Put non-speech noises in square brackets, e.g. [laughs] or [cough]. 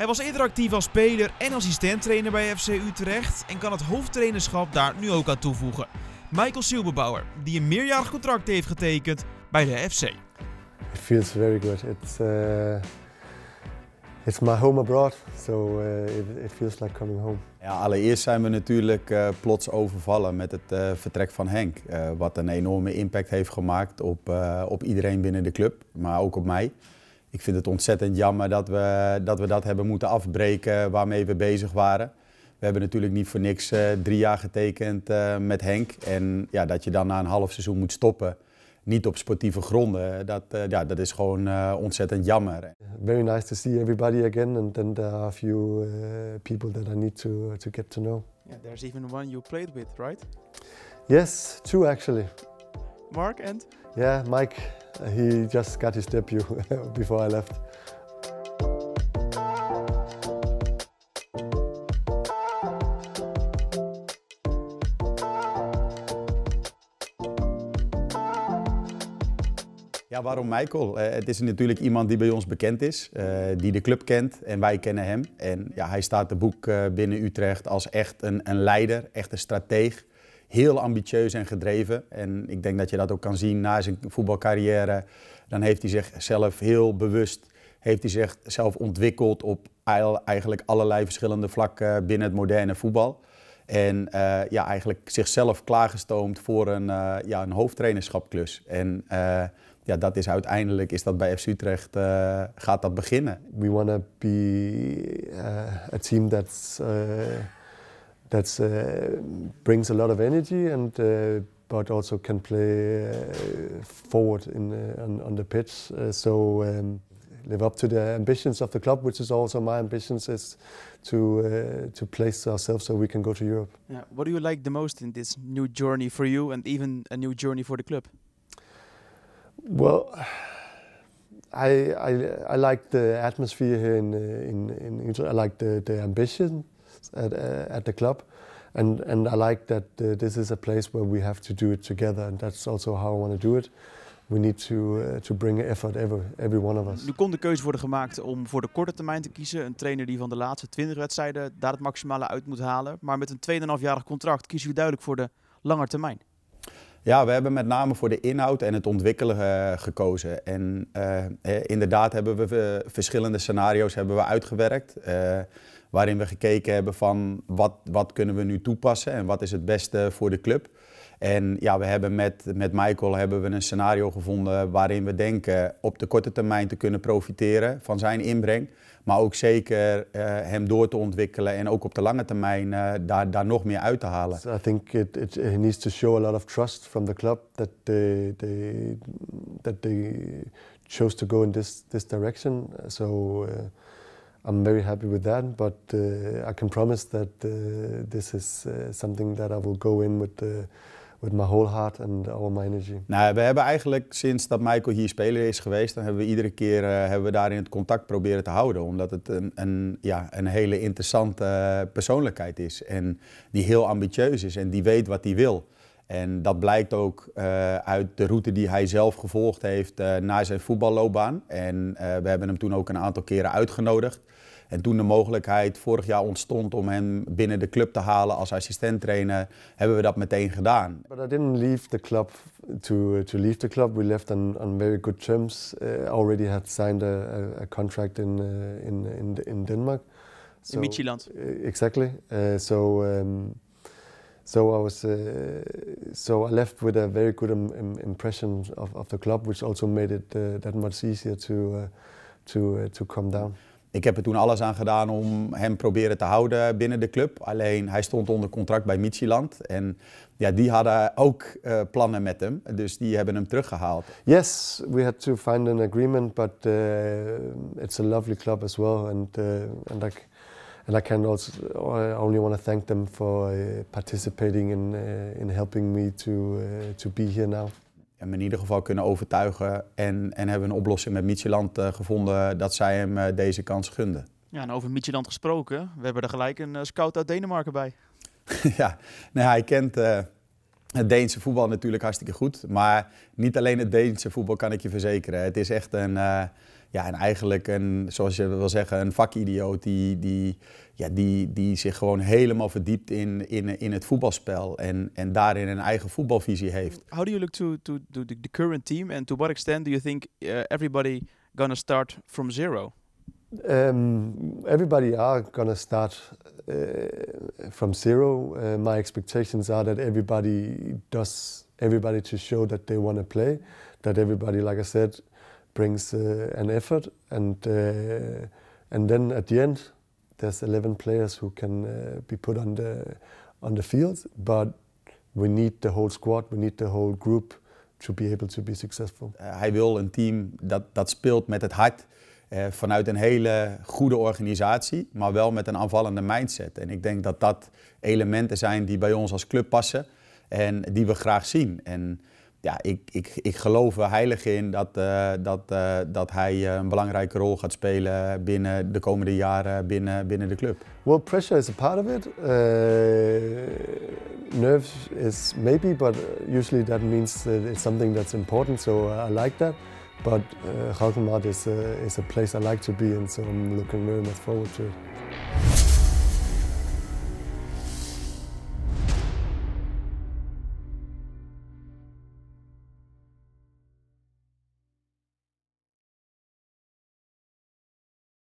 Hij was eerder actief als speler en assistenttrainer bij FC Utrecht en kan het hoofdtrainerschap daar nu ook aan toevoegen. Michael Silberbauer, die een meerjarig contract heeft getekend bij de FC. It feels very good. It's uh, it's my home abroad, so uh, it, it, feels like coming home. Ja, allereerst zijn we natuurlijk uh, plots overvallen met het uh, vertrek van Henk, uh, wat een enorme impact heeft gemaakt op, op iedereen binnen de club, maar ook op mij ik vind het ontzettend jammer dat we, dat we dat hebben moeten afbreken waarmee we bezig waren. We hebben natuurlijk niet voor niks eh, drie jaar getekend eh, met Henk. En ja, dat je dan na een half seizoen moet stoppen, niet op sportieve gronden, eh, dat, ja, dat is gewoon ontzettend jammer. Very nice to see everybody again and then there are a few people that I need to, to get to know. Yeah, there's even one you played with, right? Yes, two actually. Mark and? Yeah, Mike. He just got his debut [laughs] before I left. Ja, waarom Michael? Eh, het is natuurlijk iemand die bij ons bekend is, eh, die de club kent en wij kennen hem. En ja, hij staat de boek eh, binnen Utrecht als echt een, een leider, echt een strateeg heel ambitieus en gedreven. En ik denk dat je dat ook kan zien na zijn voetbalcarrière. Dan heeft hij zichzelf heel bewust heeft hij zichzelf ontwikkeld op eigenlijk allerlei verschillende vlakken binnen het moderne voetbal. En eh, ja, eigenlijk zichzelf klaargestoomd voor een, eh, ja, een hoofdtrainerschapklus. En eh, ja, dat is uiteindelijk is dat bij FC Utrecht gaat dat beginnen. We want to be a team that's that uh, brings a lot of energy and uh, but also can play uh, forward in, uh, on, on, the pitch. Uh, so um, live up to the ambitions of the club, which is also my ambitions is to uh, to place ourselves so we can go to Europe. Yeah. What do you like the most in this new journey for you, and even a new journey for the club? Well. I, I, I like the atmosphere here in, in, in I like the, the ambition at, uh, at the club. And, and I like that uh, this is a place where we have to do it together, and that's also how I want to do it. We need to, uh, to bring effort, every, every one of us. Nu kon de keuze worden gemaakt om voor de korte termijn te kiezen. Een trainer die van de laatste 20 wedstrijden daar het maximale uit moet halen. Maar met een 2,5-jarig contract kiezen we duidelijk voor de lange termijn. Ja, we hebben met name voor de inhoud en het ontwikkelen eh, gekozen. En eh, eh, inderdaad hebben we verschillende scenario's hebben we uitgewerkt. waarin we gekeken hebben van wat, wat kunnen we nu toepassen en wat is het beste voor de club. En ja, we hebben met, met Michael hebben we een scenario gevonden waarin we denken op de korte termijn te kunnen profiteren van zijn inbreng. Maar ook zeker eh, hem door te ontwikkelen en ook op de lange termijn eh, daar, daar nog meer uit te halen. Ik I think it, it, needs to show a lot of trust from the club that they, that they chose to go in this, this direction. So uh, I'm very happy with that, but uh, I can promise that uh, this is something that I will go in with with my whole heart and all my energy. Nou, we hebben eigenlijk sinds dat Michael hier speler is geweest, dan hebben we iedere keer eh, hebben we daarin het contact proberen te houden. Omdat het een, een, ja, een hele interessante eh, persoonlijkheid is. En die heel ambitieus is en die weet wat hij wil. En dat blijkt ook eh, uit de route die hij zelf gevolgd heeft uh, na zijn voetballoopbaan. En we hebben hem toen ook een aantal keren uitgenodigd. En toen de mogelijkheid vorig jaar ontstond om hem binnen de club te halen als assistent trainer, hebben we dat meteen gedaan. But I didn't leave the club to to leave the club. We left on, on very good terms. Uh, already had signed a, a contract in uh, in in in Denmark. in uh, Exactly. Uh, so um, so I was so I left with a very good um, impression of, of the club, which also made it uh, that much easier to to to come down ik heb er toen alles aan gedaan om hem proberen te houden binnen de club. Alleen hij stond onder contract bij Michieland. En ja, die hadden ook eh, plannen met hem. Dus die hebben hem teruggehaald. Yes, we had to find an agreement, but uh, it's a lovely club as well. And, uh, and, I, and I can also only want to thank them for participating in, in helping me to, to be here now hem in ieder geval kunnen overtuigen. En, en hebben een oplossing met Micheland eh, gevonden dat zij hem eh, deze kans gunden. Ja, en over Micheland gesproken, we hebben er gelijk een eh, scout uit Denemarken bij. [laughs] ja, nou, hij kent het Deense voetbal natuurlijk hartstikke goed. Maar niet alleen het Deense voetbal kan ik je verzekeren. Het is echt een... Ja, en eigenlijk een, zoals je wil zeggen, een vakidioot die, die, ja, die, die zich gewoon helemaal verdiept in, in, in het voetbalspel en, en daarin een eigen voetbalvisie heeft. How do you look to, to, to the current team and to what extent do you think uh, everybody gonna start from zero? Um, everybody are gonna start uh, from zero. Uh, my expectations are that everybody does everybody to show that they want to play, that everybody, like I said, brings eh, an effort, and eh, and then at the end, there's 11 players who can eh, be put on the on the field. But we need the whole squad, we need the whole group to be able to be successful. hij wil een team dat, dat speelt met het hart. vanuit een hele goede organisatie, maar wel met een aanvallende mindset. En ik denk dat dat elementen zijn die bij ons als club passen en die we graag zien. En ja, ik, ik, ik geloof er heilig in dat, uh, dat, uh, dat hij eh, een belangrijke rol gaat spelen binnen de komende jaren binnen, binnen de club. Well, pressure is a part of it. Uh, nerves is maybe, but usually that means that it's something that's important, so uh, I like that. But uh, is, is a place I like to be in, so I'm looking very much forward to